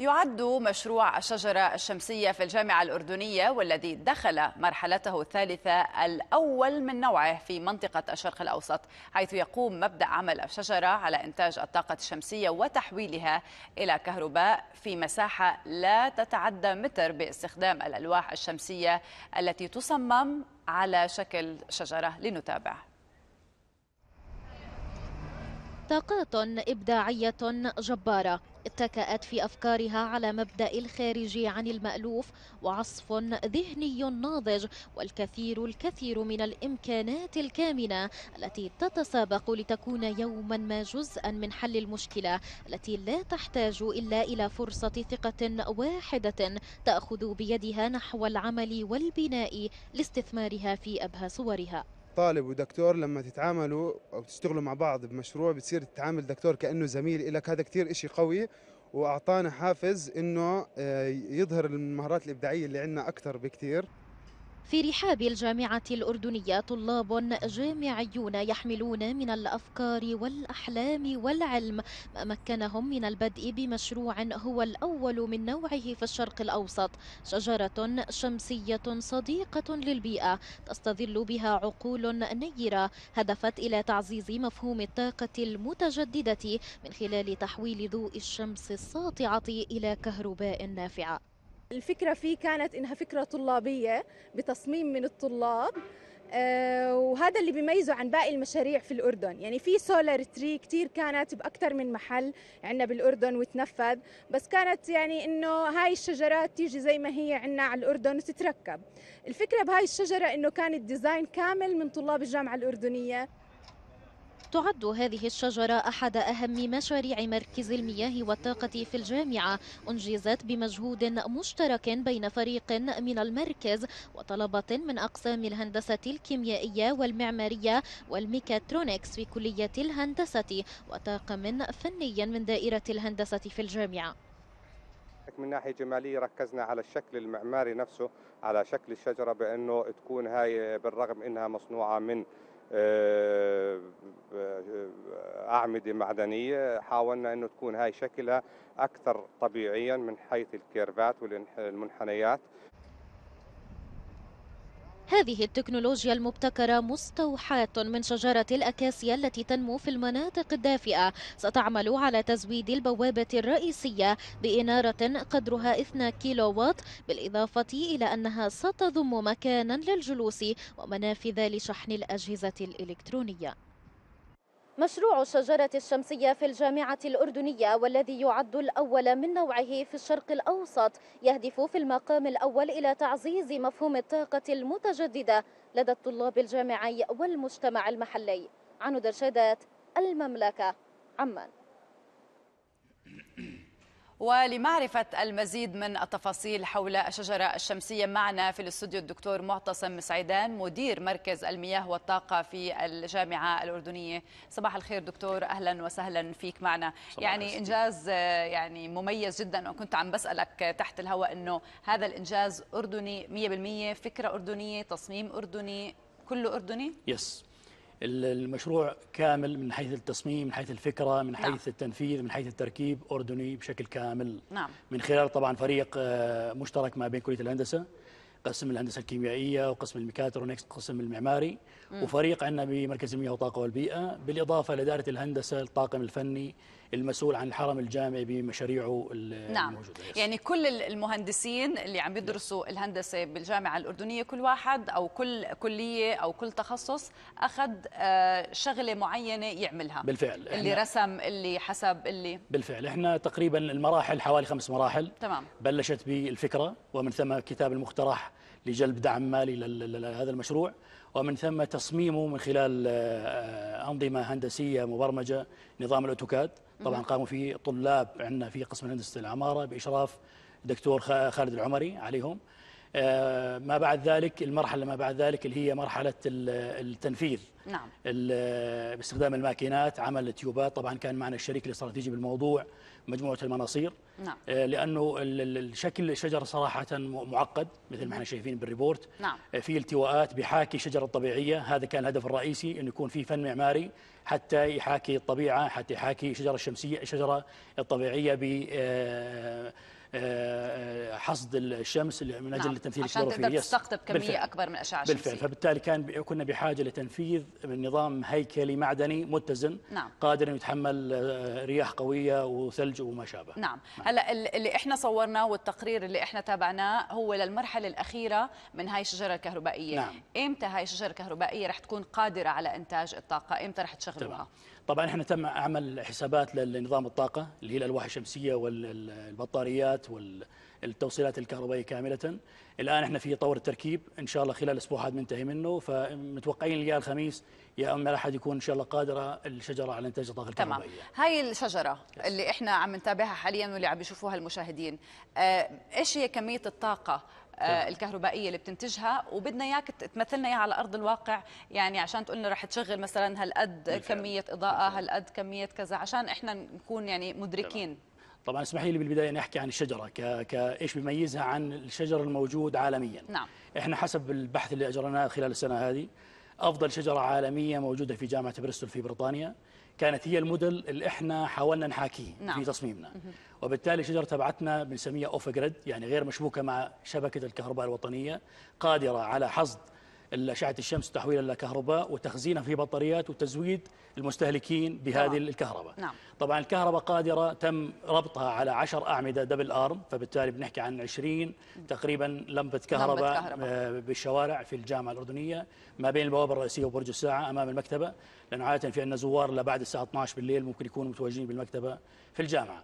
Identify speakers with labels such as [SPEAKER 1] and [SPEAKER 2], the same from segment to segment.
[SPEAKER 1] يعد مشروع الشجرة الشمسية في الجامعة الأردنية والذي دخل مرحلته الثالثة الأول من نوعه في منطقة الشرق الأوسط حيث يقوم مبدأ عمل الشجرة على إنتاج الطاقة الشمسية وتحويلها إلى كهرباء في مساحة لا تتعدى متر باستخدام الألواح الشمسية التي تصمم على شكل شجرة لنتابع
[SPEAKER 2] طاقات إبداعية جبارة اتكأت في أفكارها على مبدأ الخارج عن المألوف وعصف ذهني ناضج والكثير الكثير من الإمكانات الكامنة التي تتسابق لتكون يوما ما جزءا من حل المشكلة التي لا تحتاج إلا إلى فرصة ثقة واحدة تأخذ بيدها نحو العمل والبناء لاستثمارها في أبهى صورها
[SPEAKER 1] طالب ودكتور لما تتعاملوا او تشتغلوا مع بعض بمشروع بتصير تتعامل دكتور كانه زميل لك هذا كثير شيء قوي واعطانا حافز انه آه، يظهر المهارات الابداعيه اللي عندنا اكثر بكثير
[SPEAKER 2] في رحاب الجامعة الأردنية طلاب جامعيون يحملون من الأفكار والأحلام والعلم ما مكنهم من البدء بمشروع هو الأول من نوعه في الشرق الأوسط شجرة شمسية صديقة للبيئة تستظل بها عقول نيرة هدفت إلى تعزيز مفهوم الطاقة المتجددة من خلال تحويل ضوء الشمس الساطعة إلى كهرباء نافعة الفكرة فيه كانت إنها فكرة طلابية بتصميم من الطلاب آه، وهذا اللي بيميزه عن باقي المشاريع في الأردن يعني في سولار تري كتير كانت بأكثر من محل عندنا بالأردن وتنفذ بس كانت يعني إنه هاي الشجرات تيجي زي ما هي عندنا على الأردن وتتركب الفكرة بهاي الشجرة إنه كان الديزاين كامل من طلاب الجامعة الأردنية تعد هذه الشجرة أحد أهم مشاريع مركز المياه والطاقة في الجامعة أنجزت بمجهود مشترك بين فريق من المركز وطلبة من أقسام الهندسة الكيميائية والمعمارية والميكاترونكس في كلية الهندسة وطاقم فني من دائرة الهندسة في الجامعة
[SPEAKER 1] من ناحيه جماليه ركزنا على الشكل المعماري نفسه على شكل الشجره بانه تكون هاي بالرغم انها مصنوعه من آه، آه، أعمدة معدنية حاولنا أنه تكون هاي شكلها أكثر طبيعيا من حيث الكيرفات والمنحنيات
[SPEAKER 2] هذه التكنولوجيا المبتكرة مستوحاة من شجرة الأكاسيا التي تنمو في المناطق الدافئة ستعمل على تزويد البوابة الرئيسية بإنارة قدرها 2 كيلو وات بالإضافة إلى أنها ستضم مكانا للجلوس ومنافذ لشحن الأجهزة الإلكترونية مشروع الشجرة الشمسية في الجامعة الأردنية والذي يعد الأول من نوعه في الشرق الأوسط يهدف في المقام الأول إلى تعزيز مفهوم الطاقة المتجددة لدى الطلاب الجامعي والمجتمع المحلي عن درشادات المملكة عمان
[SPEAKER 1] ولمعرفة المزيد من التفاصيل حول الشجرة الشمسية معنا في الاستوديو الدكتور معتصم سعيدان مدير مركز المياه والطاقة في الجامعة الأردنية صباح الخير دكتور أهلا وسهلا فيك معنا يعني إنجاز آه، يعني مميز جدا وكنت عم بسألك تحت الهواء أنه هذا الإنجاز أردني 100% فكرة أردنية تصميم أردني كله أردني؟
[SPEAKER 3] يس المشروع كامل من حيث التصميم من حيث الفكرة من نعم. حيث نعم. التنفيذ من حيث التركيب أردني بشكل كامل نعم. من خلال طبعا فريق آه، مشترك ما بين كلية الهندسة قسم الهندسة الكيميائية وقسم الميكاترونكس قسم المعماري م. وفريق عندنا بمركز المياه والطاقة والبيئة بالإضافة لدارة الهندسة الطاقم الفني المسؤول عن الحرم الجامعي بمشاريعه نعم.
[SPEAKER 1] يعني كل المهندسين اللي عم يدرسوا الهندسة بالجامعة الأردنية كل واحد أو كل كلية أو كل تخصص أخذ آه، شغلة معينة يعملها
[SPEAKER 3] بالفعل اللي
[SPEAKER 1] رسم اللي حسب اللي
[SPEAKER 3] بالفعل احنا تقريبا المراحل حوالي خمس مراحل تمام بلشت بالفكرة ومن ثم كتاب المقترح لجلب دعم مالي لهذا المشروع ومن ثم تصميمه من خلال آه، آه، أنظمة هندسية مبرمجة نظام الأوتوكاد طبعا قاموا فيه طلاب عندنا في قسم هندسه العماره باشراف الدكتور خالد العمري عليهم آه، ما بعد ذلك المرحلة ما بعد ذلك اللي هي مرحلة التنفيذ نعم باستخدام الماكينات عمل التيوبات طبعا كان معنا الشريك الاستراتيجي بالموضوع مجموعة المناصير نعم آه، لأنه الشكل الشجرة صراحة معقد مثل ما احنا شايفين بالريبورت نعم آه، في التواءات بحاكي الشجرة الطبيعية هذا كان الهدف الرئيسي أنه يكون في فن معماري حتى يحاكي الطبيعة حتى يحاكي الشجرة الشمسية الشجرة الطبيعية ب آه، آه، حصد الشمس من اجل نعم. تنفيذ الشرفي عشان تقدر تستقطب كميه بالفعل.
[SPEAKER 1] اكبر من اشعه شمسيه بالفعل
[SPEAKER 3] فبالتالي كان كنا بحاجه لتنفيذ من نظام هيكلي معدني متزن نعم. قادر انه يتحمل آه، رياح قويه وثلج وما شابه
[SPEAKER 1] نعم. نعم هلا اللي احنا صورناه والتقرير اللي احنا تابعناه هو للمرحله الاخيره من هاي الشجره الكهربائيه نعم. امتى هاي الشجره الكهربائيه رح تكون قادره على انتاج الطاقه امتى رح تشغلوها تمام.
[SPEAKER 3] طبعا احنا تم عمل حسابات لنظام الطاقه اللي هي الالواح الشمسيه والبطاريات والتوصيلات الكهربائيه كامله الان احنا في طور التركيب ان شاء الله خلال اسبوع هذا منتهي منه فمتوقعين يا الخميس يا اما الاحد يكون ان شاء الله قادره الشجره على انتاج الطاقه الكهربائيه تمام
[SPEAKER 1] هاي الشجره اللي احنا عم نتابعها حاليا واللي عم يشوفوها المشاهدين آه، ايش هي كميه الطاقه آه، الكهربائيه اللي بتنتجها وبدنا اياك تمثلنا اياها على ارض الواقع يعني عشان تقول لنا رح تشغل مثلا هالقد كميه اضاءه هالقد كميه كذا عشان احنا نكون يعني مدركين
[SPEAKER 3] طبعا اسمح لي بالبدايه اني احكي عن الشجره ك... كايش بيميزها عن الشجر الموجود عالميا نعم احنا حسب البحث اللي اجرناه خلال السنه هذه افضل شجره عالميه موجوده في جامعه بريستول في بريطانيا كانت هي الموديل اللي احنا حاولنا نحاكيه نعم. في تصميمنا وبالتالي شجره تبعتنا بنسميها اوف جريد يعني غير مشبوكه مع شبكه الكهرباء الوطنيه قادره على حصد أشعة الشمس تحويلها إلى كهرباء وتخزينها في بطاريات وتزويد المستهلكين بهذه نعم. الكهرباء نعم. طبعا الكهرباء قادرة تم ربطها على 10 أعمدة دبل أرم فبالتالي بنحكي عن 20 تقريبا لمبة كهرباء, كهرباء. آه، بالشوارع في الجامعة الأردنية ما بين البوابة الرئيسية وبرج الساعة أمام المكتبة لأن عادة في عندنا زوار لبعد الساعة 12 بالليل ممكن يكونوا متواجدين بالمكتبة في الجامعة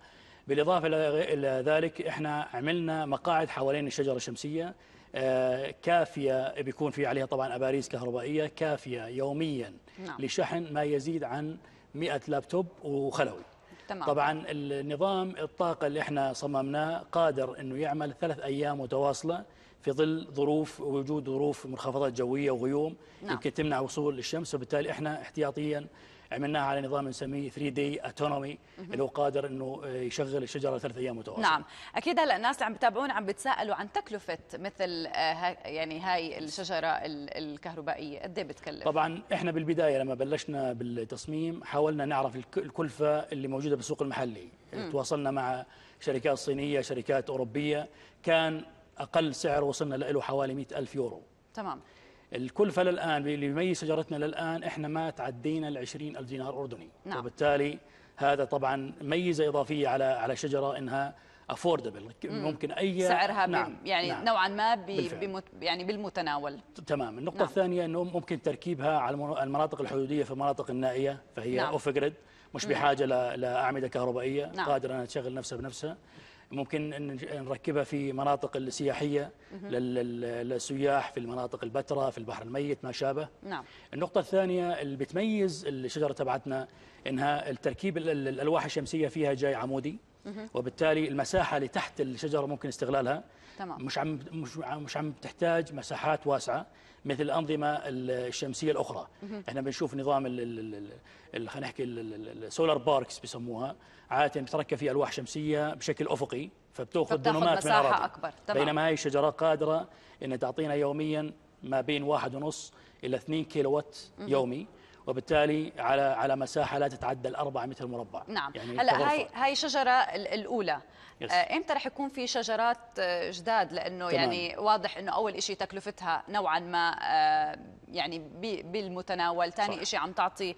[SPEAKER 3] بالإضافة إلى ذلك إحنا عملنا مقاعد حوالين الشجرة الشمسية آه، كافية بيكون في عليها طبعا أباريس كهربائية كافية يوميا نعم. لشحن ما يزيد عن 100 لابتوب وخلوي تمام. طبعا النظام الطاقة اللي احنا صممناه قادر أنه يعمل ثلاث أيام متواصلة في ظل ظروف وجود ظروف منخفضات جوية وغيوم نعم. يمكن تمنع وصول الشمس وبالتالي احنا احتياطيا عملناها على نظام نسميه 3 دي اتونومي اللي هو قادر انه يشغل الشجره ثلاث ايام متواصله
[SPEAKER 1] نعم اكيد هلا الناس اللي عم بتابعونا عم بتسالوا عن تكلفه مثل آه، يعني هاي الشجره الكهربائيه قد ايه بتكلف
[SPEAKER 3] طبعا احنا بالبدايه لما بلشنا بالتصميم حاولنا نعرف الكلفه اللي موجوده بالسوق المحلي تواصلنا مع شركات صينيه شركات اوروبيه كان اقل سعر وصلنا له حوالي 100 الف يورو تمام الكلفة للآن اللي يميز شجرتنا للآن إحنا ما تعدينا ال 20000 دينار أردني نعم. وبالتالي هذا طبعا ميزة إضافية على على الشجرة إنها افوردبل ممكن اي سعرها نعم يعني نعم
[SPEAKER 1] نوعا ما بمت يعني بالمتناول
[SPEAKER 3] تمام النقطه نعم الثانيه انه ممكن تركيبها على المناطق الحدوديه في المناطق النائيه فهي نعم اوف جريد مش بحاجه لاعمده كهربائيه نعم قادره انها تشغل نفسها بنفسها ممكن نركبها في مناطق السياحية للسياح في المناطق البتراء في البحر الميت ما شابه نعم. النقطة الثانية اللي بتميز الشجرة تبعتنا إنها التركيب الألواح الشمسية فيها جاي عمودي وبالتالي المساحه اللي تحت الشجره ممكن استغلالها تمام. مش عم مش عم مش عم تحتاج مساحات واسعه مثل الانظمه الشمسيه الاخرى احنا بنشوف نظام خلينا نحكي السولار باركس بسموها عاده بتركب فيه الواح شمسيه بشكل افقي فبتاخذ دنومات من الأراضي. اكبر تمام. بينما هاي الشجره قادره ان تعطينا يوميا ما بين واحد ونص الى 2 كيلو وات يومي وبالتالي على على مساحه لا تتعدى الأربعة متر مربع نعم يعني هلا هاي
[SPEAKER 1] هاي الشجره الاولى يس. آه، امتى رح يكون في شجرات آه، جداد لانه تمام. يعني واضح انه اول شيء تكلفتها نوعا ما آه، يعني بالمتناول ثاني شيء عم تعطي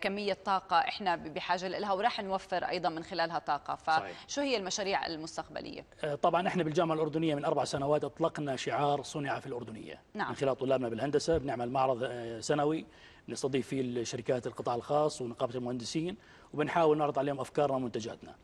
[SPEAKER 1] كميه طاقه احنا بحاجه لها وراح نوفر ايضا من خلالها طاقه فشو هي المشاريع المستقبليه
[SPEAKER 3] طبعا احنا بالجامعه الاردنيه من اربع سنوات اطلقنا شعار صنع في الاردنيه نعم. من خلال طلابنا بالهندسه بنعمل معرض سنوي نستضيف فيه الشركات القطاع الخاص ونقابه المهندسين وبنحاول نعرض عليهم افكارنا ومنتجاتنا.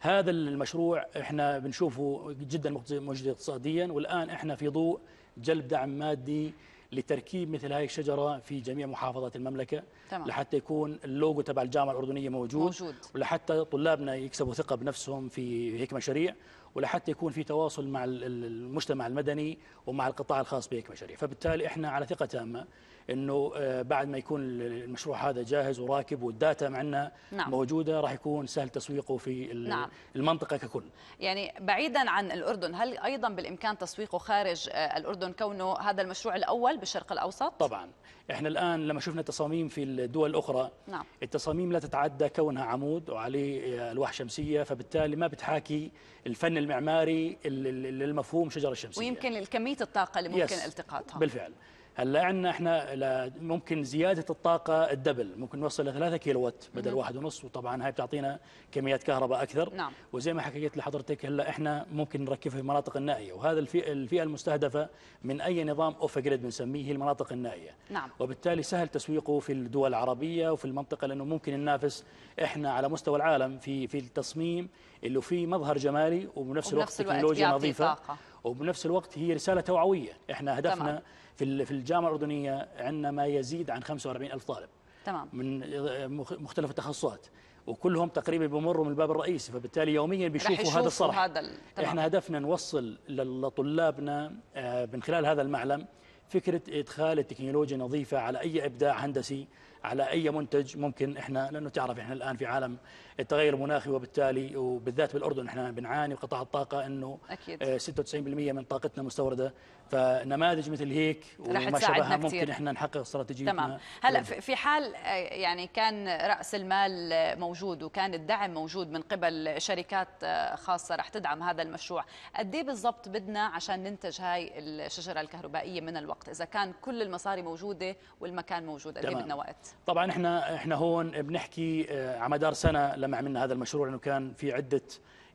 [SPEAKER 3] هذا المشروع احنا بنشوفه جدا مجدي اقتصاديا والان احنا في ضوء جلب دعم مادي لتركيب مثل هذه الشجرة في جميع محافظات المملكة تمام. لحتى يكون اللوجو تبع الجامعة الأردنية موجود, موجود ولحتى طلابنا يكسبوا ثقة بنفسهم في هيك مشاريع ولحتى يكون في تواصل مع المجتمع المدني ومع القطاع الخاص بهيك مشاريع فبالتالي احنا على ثقه تامه انه آه، بعد ما يكون المشروع هذا جاهز وراكب والداتا معنا نعم. موجوده راح يكون سهل تسويقه في نعم. المنطقه ككل
[SPEAKER 1] يعني بعيدا عن الاردن هل ايضا بالامكان تسويقه خارج آه، الاردن كونه هذا المشروع الاول بالشرق الاوسط
[SPEAKER 3] طبعا احنا الان لما شفنا تصاميم في الدول الاخرى نعم. التصاميم لا تتعدى كونها عمود وعليه آه، الواح شمسيه فبالتالي ما بتحاكي الفن المعماري للمفهوم شجره الشمسيه
[SPEAKER 1] ويمكن الكمية الطاقه اللي ممكن التقاطها
[SPEAKER 3] بالفعل هلا عندنا احنا ممكن زياده الطاقه الدبل ممكن نوصل ل 3 كيلو وات بدل 1.5 واحد ونص وطبعا هاي بتعطينا كميات كهرباء اكثر نعم. وزي ما حكيت لحضرتك هلا احنا ممكن نركبها في المناطق النائيه وهذا الفئه, الفئة المستهدفه من اي نظام اوف جريد بنسميه المناطق النائيه نعم. وبالتالي سهل تسويقه في الدول العربيه وفي المنطقه لانه ممكن ننافس احنا على مستوى العالم في في التصميم اللي فيه مظهر جمالي وبنفس الوقت تكنولوجيا نظيفة طاقة. وبنفس الوقت هي رسالة توعوية احنا هدفنا تمام. في في الجامعة الأردنية عندنا ما يزيد عن 45 ألف طالب تمام. من آه، مختلف التخصصات وكلهم تقريبا بمروا من الباب الرئيسي فبالتالي يوميا بيشوفوا هذا الصرح هذا ال... احنا هدفنا نوصل لطلابنا آه، من خلال هذا المعلم فكرة إدخال التكنولوجيا نظيفة على أي إبداع هندسي على أي منتج ممكن إحنا لأنه تعرف إحنا الآن في عالم التغير المناخي وبالتالي وبالذات بالأردن إحنا بنعاني وقطاع الطاقة أنه أكيد. 96% آه، من طاقتنا مستوردة فنماذج مثل هيك وما شابهها ممكن إحنا نحقق استراتيجيتنا تمام هلا في
[SPEAKER 1] حال آه، يعني كان رأس المال موجود وكان الدعم موجود من قبل شركات آه، خاصة رح تدعم هذا المشروع قد ايه بالضبط بدنا عشان ننتج هاي الشجرة الكهربائية من الوقت إذا كان كل المصاري موجودة والمكان موجود قد ايه بدنا وقت
[SPEAKER 3] طبعا احنا احنا هون بنحكي آه، على مدار سنه لما عملنا هذا المشروع انه كان في عده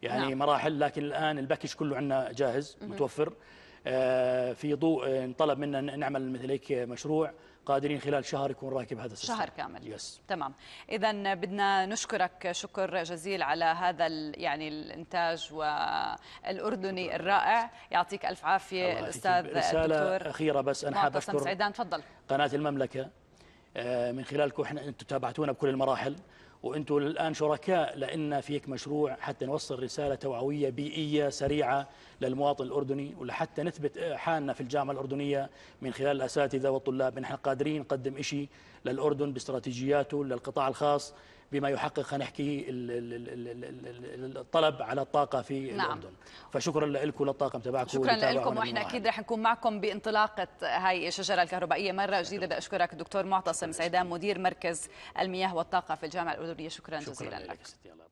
[SPEAKER 3] يعني نعم. مراحل لكن الان الباكج كله عندنا جاهز متوفر آه في ضوء آه، انطلب منا نعمل مثل هيك مشروع قادرين خلال شهر يكون راكب هذا السيستم شهر كامل يس
[SPEAKER 1] تمام اذا بدنا نشكرك شكر جزيل على هذا يعني الانتاج والاردني الرائع يعطيك الف عافيه الاستاذ رسالة
[SPEAKER 3] اخيره بس انا حاب اشكر سعيدان تفضل قناه المملكه آه، من خلالكم احنا انتم تابعتونا بكل المراحل وانتم الان شركاء لان فيك مشروع حتى نوصل رساله توعويه بيئيه سريعه للمواطن الاردني ولحتى نثبت حالنا في الجامعه الاردنيه من خلال الاساتذه والطلاب نحن قادرين نقدم شيء للاردن باستراتيجياته للقطاع الخاص بما يحقق نحكي الطلب على الطاقة في نعم. الأردن فشكرا لكم للطاقم تبعكم شكرا لكم وإحنا أكيد
[SPEAKER 1] رح نكون معكم بانطلاقة هاي الشجرة الكهربائية مرة جديدة بدي أشكرك دكتور معتصم سعيدان مدير مركز المياه والطاقة في الجامعة الأردنية شكرا, شكرا جزيلا لك,
[SPEAKER 3] لك.